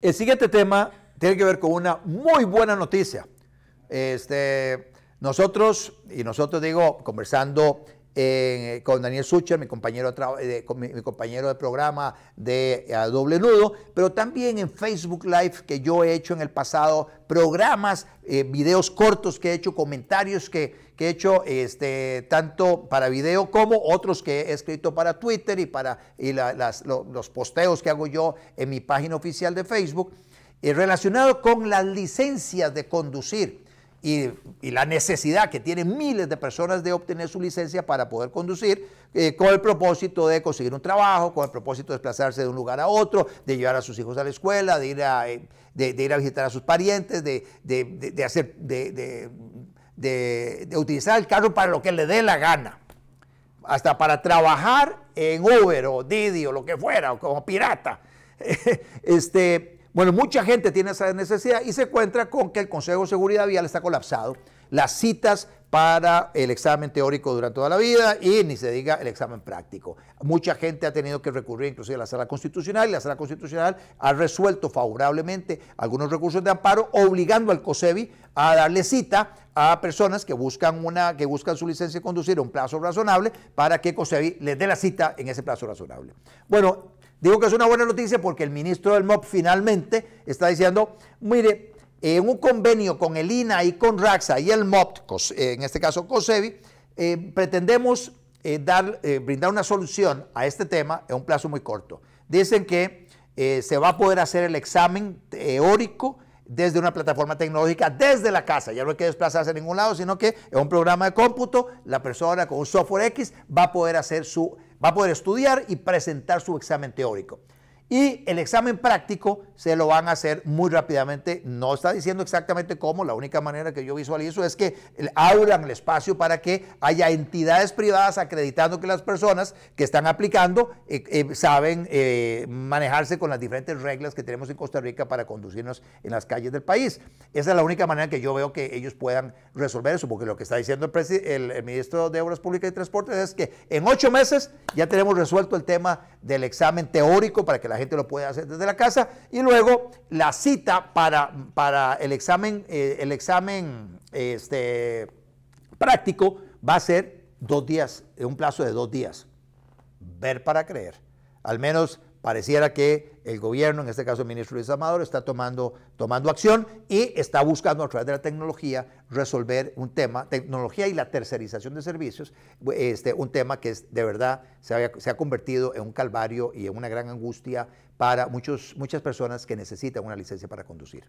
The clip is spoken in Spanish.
El siguiente tema tiene que ver con una muy buena noticia. Este, nosotros, y nosotros digo, conversando eh, con Daniel Sucher, eh, mi compañero, de, programa de Doble eh, Nudo, pero también en Facebook Live que yo he hecho en el pasado, programas, videos cortos que he hecho, comentarios que, he hecho este, tanto para video como otros que he escrito para Twitter y para los posteos que hago yo en mi página oficial de Facebook, relacionado con las licencias de conducir y, la necesidad que tienen miles de personas de obtener su licencia para poder conducir, eh, con el propósito de conseguir un trabajo, con el propósito de desplazarse de un lugar a otro, de llevar a sus hijos a la escuela, de ir a, eh, de, ir a visitar a sus parientes, de, hacer, de utilizar el carro para lo que le dé la gana. Hasta para trabajar en Uber o Didi o lo que fuera, o como pirata. este, bueno, mucha gente tiene esa necesidad y se encuentra con que el Consejo de Seguridad Vial está colapsado. Las citas para el examen teórico durante toda la vida y ni se diga el examen práctico. Mucha gente ha tenido que recurrir inclusive a la sala constitucional y la sala constitucional ha resuelto favorablemente algunos recursos de amparo obligando al COSEBI a darle cita a personas que buscan, una, que buscan su licencia de conducir un plazo razonable para que COSEBI les dé la cita en ese plazo razonable. Bueno, Digo que es una buena noticia porque el ministro del MOP finalmente está diciendo, mire, en un convenio con el INA y con Raxa y el MOP, eh, en este caso COSEBI, eh, pretendemos eh, dar, brindar una solución a este tema en un plazo muy corto. Dicen que se va a poder hacer el examen teórico desde una plataforma tecnológica, desde la casa. Ya no hay que desplazarse a ningún lado, sino que en un programa de cómputo, la persona con un software X va a poder hacer su va a poder estudiar y presentar su examen teórico. Y el examen práctico se lo van a hacer muy rápidamente. No está diciendo exactamente cómo, la única manera que yo visualizo es que abran el espacio para que haya entidades privadas acreditando que las personas que están aplicando eh, eh, saben eh, manejarse con las diferentes reglas que tenemos en Costa Rica para conducirnos en las calles del país. Esa es la única manera que yo veo que ellos puedan resolver eso, porque lo que está diciendo el, el ministro de Obras Públicas y Transportes es que en ocho meses ya tenemos resuelto el tema del examen teórico para que la la gente lo puede hacer desde la casa. Y luego la cita para, para el examen, eh, el examen este, práctico va a ser dos días, un plazo de dos días. Ver para creer. Al menos pareciera que el gobierno, en este caso el ministro Luis Amador, está tomando, tomando acción y está buscando a través de la tecnología resolver un tema, tecnología y la tercerización de servicios, este, un tema que es, de verdad se, se ha convertido en un calvario y en una gran angustia para muchos, muchas personas que necesitan una licencia para conducir.